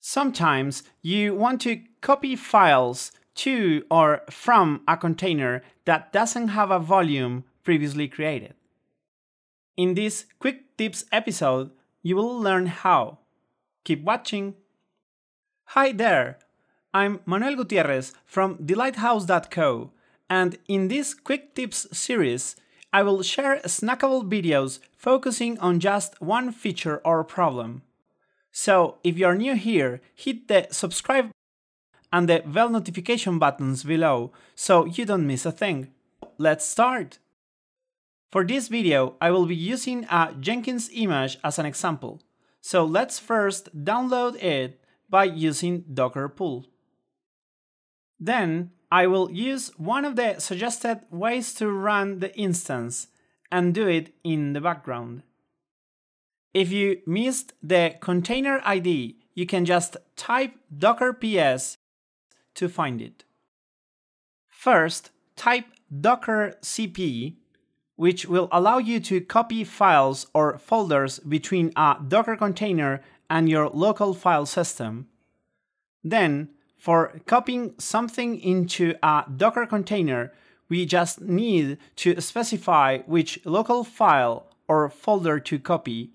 Sometimes you want to copy files to or from a container that doesn't have a volume previously created. In this quick tips episode, you will learn how. Keep watching. Hi there. I'm Manuel Gutierrez from delighthouse.co, and in this quick tips series, I will share snackable videos focusing on just one feature or problem. So if you are new here, hit the subscribe and the bell notification buttons below so you don't miss a thing. Let's start! For this video, I will be using a Jenkins image as an example. So let's first download it by using docker pull. Then I will use one of the suggested ways to run the instance and do it in the background. If you missed the container ID, you can just type docker ps to find it. First, type docker cp, which will allow you to copy files or folders between a Docker container and your local file system. Then, for copying something into a Docker container, we just need to specify which local file or folder to copy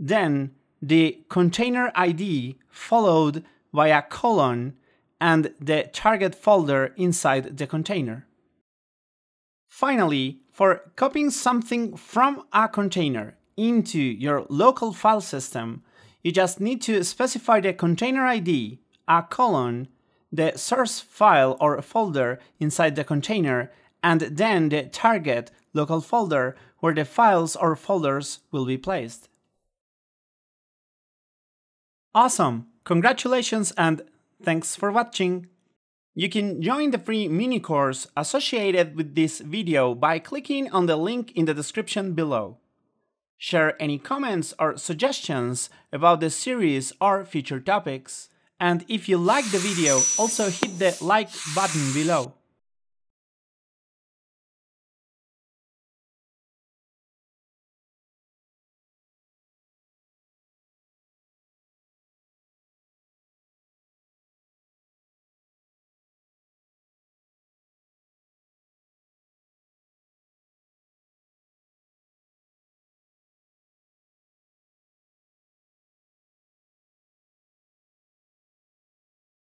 then the container ID followed by a colon and the target folder inside the container. Finally, for copying something from a container into your local file system, you just need to specify the container ID, a colon, the source file or folder inside the container, and then the target local folder where the files or folders will be placed. Awesome! Congratulations and thanks for watching! You can join the free mini course associated with this video by clicking on the link in the description below. Share any comments or suggestions about the series or future topics. And if you like the video, also hit the like button below.